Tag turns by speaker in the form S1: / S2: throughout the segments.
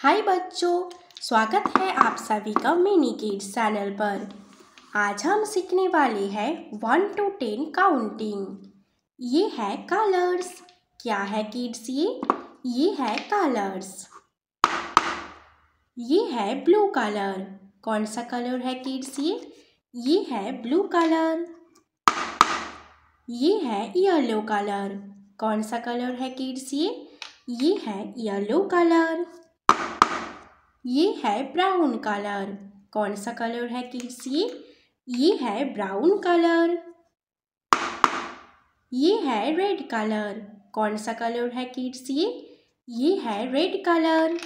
S1: हाय बच्चों स्वागत है आप सभी का मिनी किड चैनल पर आज हम सीखने वाले हैं वन टू टेन काउंटिंग ये है कलर्स क्या है किड्स ये ये है कलर्स ये है ब्लू कलर कौन सा कलर है किड्स ये ये है ब्लू कलर ये है येलो कलर कौन सा कलर है किड्स ये ये है येलो कलर ये है ब्राउन कलर कौन सा कलर है किड्स ये ये है ब्राउन कलर ये है रेड कलर कौन सा कलर है किड्स ये ये है रेड कलर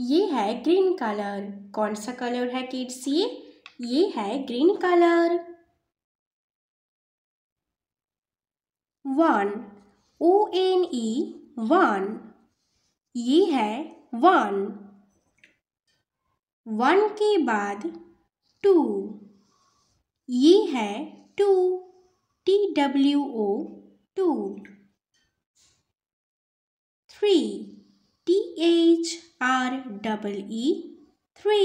S1: ये है ग्रीन कलर कौन सा कलर है किड्स ये ये है green colour one O N E one ये है वन वन के बाद टू ये है two T W O two three T H R double E three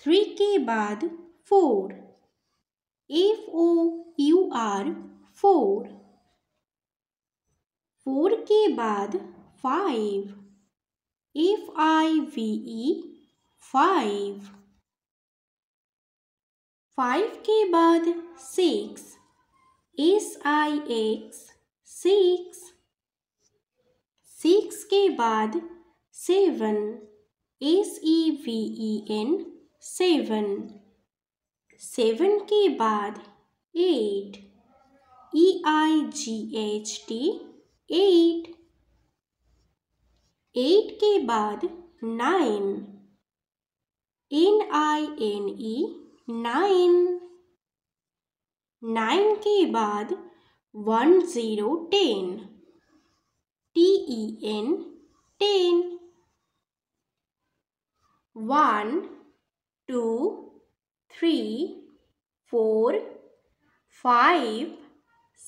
S1: three के बाद four F O U R four four के बाद five F I V E five five के बाद six S I X six six के बाद seven S E V E N seven seven के बाद eight E I G H T eight eight के बाद nine N I N E nine nine के बाद one zero ten T E N ten one two three four five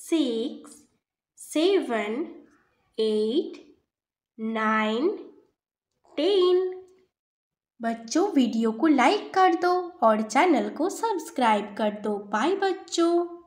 S1: six seven, eight, nine, ten बच्चों video को like कर दो और channel को सब्सक्राइब कर दो बाय बच्चों